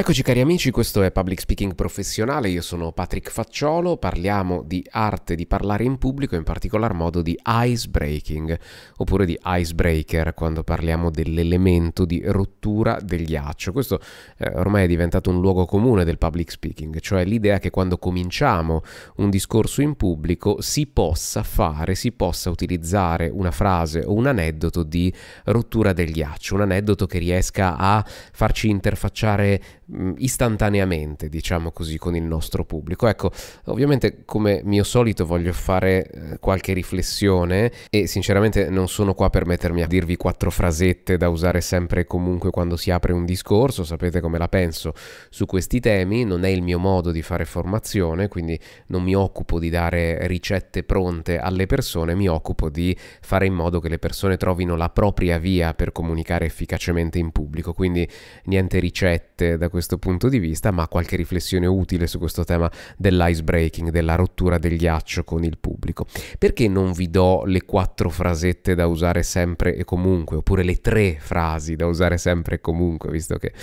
Eccoci cari amici, questo è Public Speaking Professionale, io sono Patrick Facciolo, parliamo di arte di parlare in pubblico, in particolar modo di ice breaking, oppure di icebreaker quando parliamo dell'elemento di rottura del ghiaccio. Questo eh, ormai è diventato un luogo comune del public speaking, cioè l'idea che quando cominciamo un discorso in pubblico si possa fare, si possa utilizzare una frase o un aneddoto di rottura del ghiaccio, un aneddoto che riesca a farci interfacciare Mm, istantaneamente, diciamo così, con il nostro pubblico. Ecco, ovviamente come mio solito voglio fare eh, qualche riflessione e sinceramente non sono qua per mettermi a dirvi quattro frasette da usare sempre e comunque quando si apre un discorso, sapete come la penso su questi temi, non è il mio modo di fare formazione, quindi non mi occupo di dare ricette pronte alle persone, mi occupo di fare in modo che le persone trovino la propria via per comunicare efficacemente in pubblico, quindi niente ricette da questo questo punto di vista, ma qualche riflessione utile su questo tema dell'ice breaking, della rottura del ghiaccio con il pubblico. Perché non vi do le quattro frasette da usare sempre e comunque, oppure le tre frasi da usare sempre e comunque, visto che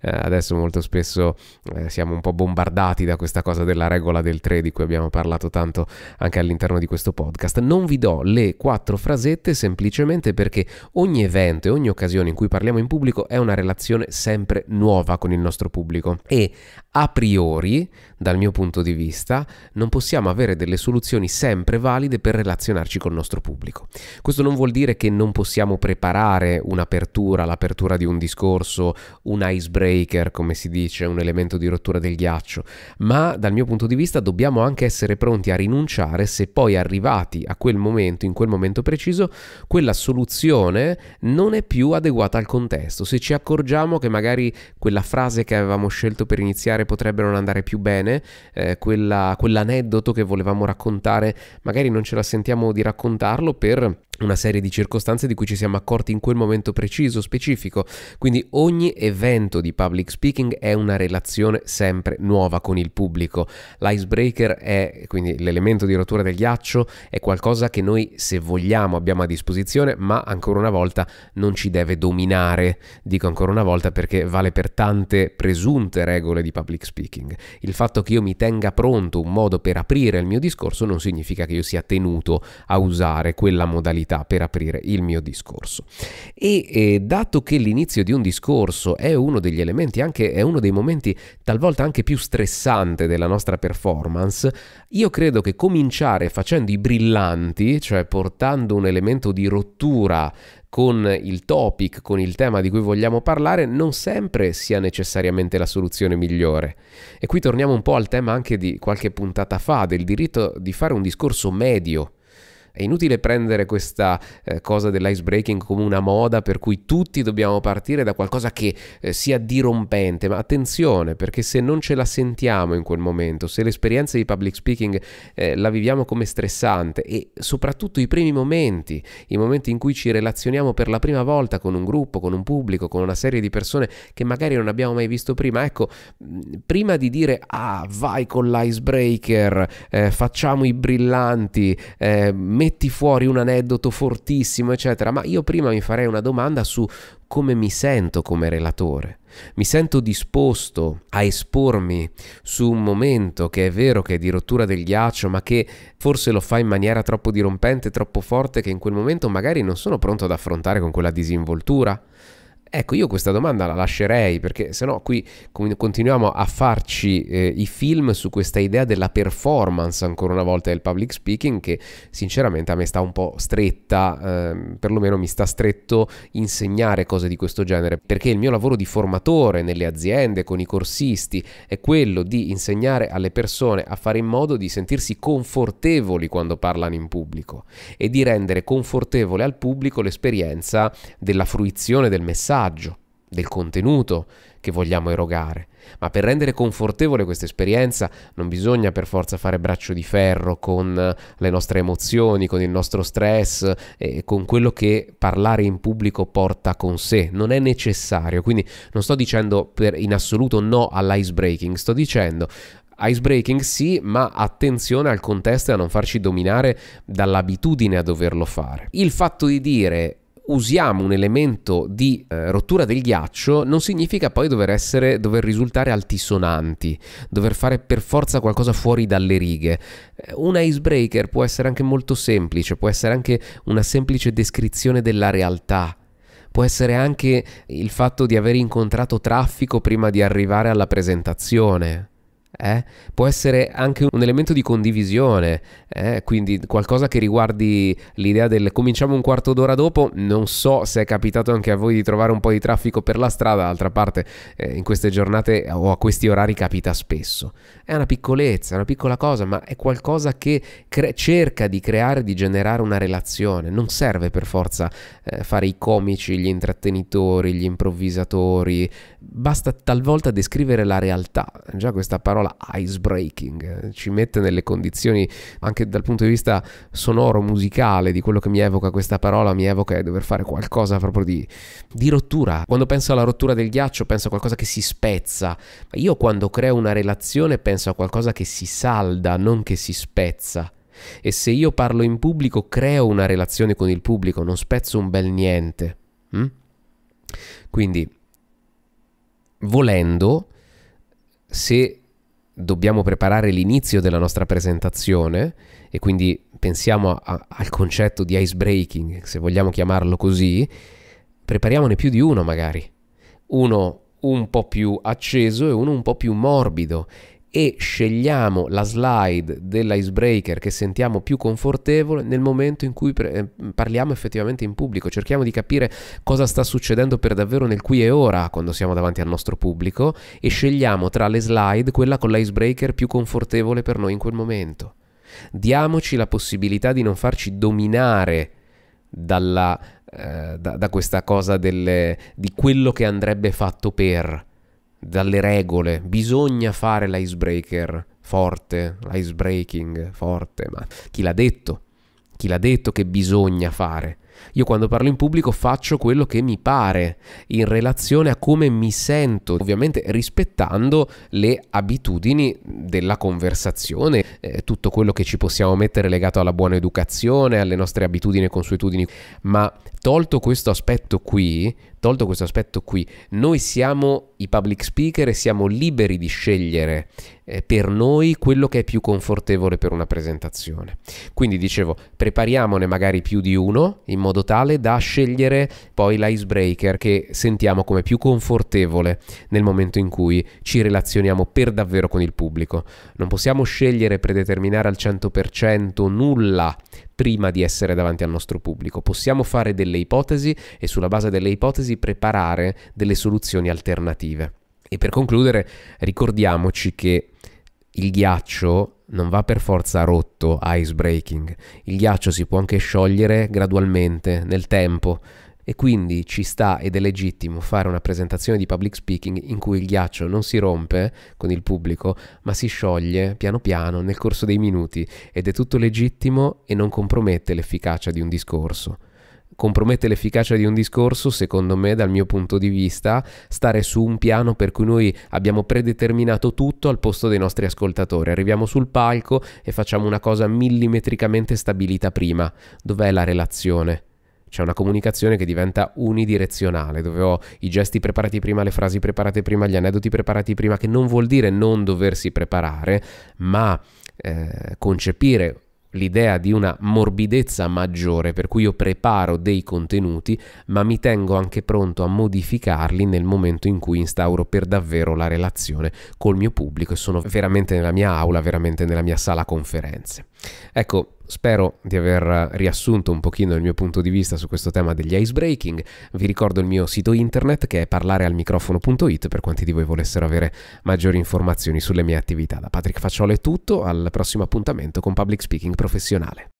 eh, adesso molto spesso eh, siamo un po' bombardati da questa cosa della regola del tre di cui abbiamo parlato tanto anche all'interno di questo podcast. Non vi do le quattro frasette semplicemente perché ogni evento e ogni occasione in cui parliamo in pubblico è una relazione sempre nuova con il nostro nostro pubblico e a priori, dal mio punto di vista, non possiamo avere delle soluzioni sempre valide per relazionarci col nostro pubblico. Questo non vuol dire che non possiamo preparare un'apertura, l'apertura di un discorso, un icebreaker, come si dice, un elemento di rottura del ghiaccio, ma dal mio punto di vista dobbiamo anche essere pronti a rinunciare se poi arrivati a quel momento, in quel momento preciso, quella soluzione non è più adeguata al contesto. Se ci accorgiamo che magari quella frase che avevamo scelto per iniziare potrebbero non andare più bene, eh, quella, quell'aneddoto che volevamo raccontare, magari non ce la sentiamo di raccontarlo per una serie di circostanze di cui ci siamo accorti in quel momento preciso, specifico, quindi ogni evento di public speaking è una relazione sempre nuova con il pubblico. L'icebreaker è quindi l'elemento di rottura del ghiaccio, è qualcosa che noi se vogliamo abbiamo a disposizione, ma ancora una volta non ci deve dominare, dico ancora una volta perché vale per tante presunte regole di public speaking. Il fatto che io mi tenga pronto un modo per aprire il mio discorso non significa che io sia tenuto a usare quella modalità modalità per aprire il mio discorso. E eh, dato che l'inizio di un discorso è uno degli elementi, anche è uno dei momenti talvolta anche più stressante della nostra performance, io credo che cominciare facendo i brillanti, cioè portando un elemento di rottura con il topic, con il tema di cui vogliamo parlare, non sempre sia necessariamente la soluzione migliore. E qui torniamo un po' al tema anche di qualche puntata fa, del diritto di fare un discorso medio è inutile prendere questa eh, cosa dell'ice breaking come una moda per cui tutti dobbiamo partire da qualcosa che eh, sia dirompente, ma attenzione perché se non ce la sentiamo in quel momento, se l'esperienza di public speaking eh, la viviamo come stressante e soprattutto i primi momenti, i momenti in cui ci relazioniamo per la prima volta con un gruppo, con un pubblico, con una serie di persone che magari non abbiamo mai visto prima, ecco, prima di dire ah vai con l'icebreaker, eh, facciamo i brillanti, eh, metti fuori un aneddoto fortissimo, eccetera, ma io prima mi farei una domanda su come mi sento come relatore. Mi sento disposto a espormi su un momento che è vero che è di rottura del ghiaccio, ma che forse lo fa in maniera troppo dirompente, troppo forte, che in quel momento magari non sono pronto ad affrontare con quella disinvoltura. Ecco, io questa domanda la lascerei perché sennò qui continuiamo a farci eh, i film su questa idea della performance ancora una volta del public speaking che sinceramente a me sta un po' stretta, eh, perlomeno mi sta stretto insegnare cose di questo genere perché il mio lavoro di formatore nelle aziende con i corsisti è quello di insegnare alle persone a fare in modo di sentirsi confortevoli quando parlano in pubblico e di rendere confortevole al pubblico l'esperienza della fruizione del messaggio messaggio, del contenuto che vogliamo erogare. Ma per rendere confortevole questa esperienza non bisogna per forza fare braccio di ferro con le nostre emozioni, con il nostro stress e con quello che parlare in pubblico porta con sé. Non è necessario. Quindi non sto dicendo per in assoluto no all'ice breaking, sto dicendo Icebreaking sì, ma attenzione al contesto e a non farci dominare dall'abitudine a doverlo fare. Il fatto di dire usiamo un elemento di eh, rottura del ghiaccio non significa poi dover, essere, dover risultare altisonanti, dover fare per forza qualcosa fuori dalle righe. Eh, un icebreaker può essere anche molto semplice, può essere anche una semplice descrizione della realtà. Può essere anche il fatto di aver incontrato traffico prima di arrivare alla presentazione eh? Può essere anche un elemento di condivisione, eh? quindi qualcosa che riguardi l'idea del cominciamo un quarto d'ora dopo. Non so se è capitato anche a voi di trovare un po' di traffico per la strada, d'altra parte eh, in queste giornate o a questi orari capita spesso. È una piccolezza, una piccola cosa, ma è qualcosa che cerca di creare, di generare una relazione. Non serve per forza eh, fare i comici, gli intrattenitori, gli improvvisatori, basta talvolta descrivere la realtà. Già questa parola icebreaking eh, ci mette nelle condizioni, anche dal punto di vista sonoro, musicale, di quello che mi evoca questa parola, mi evoca dover fare qualcosa proprio di, di rottura. Quando penso alla rottura del ghiaccio penso a qualcosa che si spezza, io quando creo una relazione penso a qualcosa che si salda, non che si spezza. E se io parlo in pubblico creo una relazione con il pubblico, non spezzo un bel niente. Mm? Quindi volendo, se dobbiamo preparare l'inizio della nostra presentazione e quindi pensiamo a, a, al concetto di ice breaking, se vogliamo chiamarlo così, prepariamone più di uno magari. Uno un po' più acceso e uno un po' più morbido e scegliamo la slide dell'icebreaker che sentiamo più confortevole nel momento in cui ehm, parliamo effettivamente in pubblico, cerchiamo di capire cosa sta succedendo per davvero nel qui e ora quando siamo davanti al nostro pubblico e scegliamo tra le slide quella con l'icebreaker più confortevole per noi in quel momento. Diamoci la possibilità di non farci dominare dalla, eh, da, da, questa cosa delle, di quello che andrebbe fatto per dalle regole, bisogna fare l'icebreaker forte, l'icebreaking forte, ma chi l'ha detto? Chi l'ha detto che bisogna fare? Io quando parlo in pubblico faccio quello che mi pare in relazione a come mi sento, ovviamente rispettando le abitudini della conversazione, eh, tutto quello che ci possiamo mettere legato alla buona educazione, alle nostre abitudini e consuetudini, ma tolto questo aspetto qui, tolto questo aspetto qui, noi siamo i public speaker e siamo liberi di scegliere eh, per noi quello che è più confortevole per una presentazione. Quindi dicevo, prepariamone magari più di uno in modo tale da scegliere poi l'icebreaker che sentiamo come più confortevole nel momento in cui ci relazioniamo per davvero con il pubblico. Non possiamo scegliere e predeterminare al 100% nulla prima di essere davanti al nostro pubblico. Possiamo fare delle ipotesi e sulla base delle ipotesi preparare delle soluzioni alternative. E per concludere, ricordiamoci che il ghiaccio non va per forza rotto, ice breaking. Il ghiaccio si può anche sciogliere gradualmente, nel tempo e quindi ci sta ed è legittimo fare una presentazione di public speaking in cui il ghiaccio non si rompe con il pubblico, ma si scioglie piano piano nel corso dei minuti ed è tutto legittimo e non compromette l'efficacia di un discorso compromette l'efficacia di un discorso, secondo me, dal mio punto di vista, stare su un piano per cui noi abbiamo predeterminato tutto al posto dei nostri ascoltatori. Arriviamo sul palco e facciamo una cosa millimetricamente stabilita prima. Dov'è la relazione? C'è una comunicazione che diventa unidirezionale, dove ho i gesti preparati prima, le frasi preparate prima, gli aneddoti preparati prima, che non vuol dire non doversi preparare, ma eh, concepire l'idea di una morbidezza maggiore per cui io preparo dei contenuti ma mi tengo anche pronto a modificarli nel momento in cui instauro per davvero la relazione col mio pubblico e sono veramente nella mia aula, veramente nella mia sala conferenze. Ecco, spero di aver riassunto un pochino il mio punto di vista su questo tema degli icebreaking. Vi ricordo il mio sito internet che è parlarealmicrofono.it per quanti di voi volessero avere maggiori informazioni sulle mie attività. Da Patrick Facciolo è tutto, al prossimo appuntamento con Public Speaking Professionale.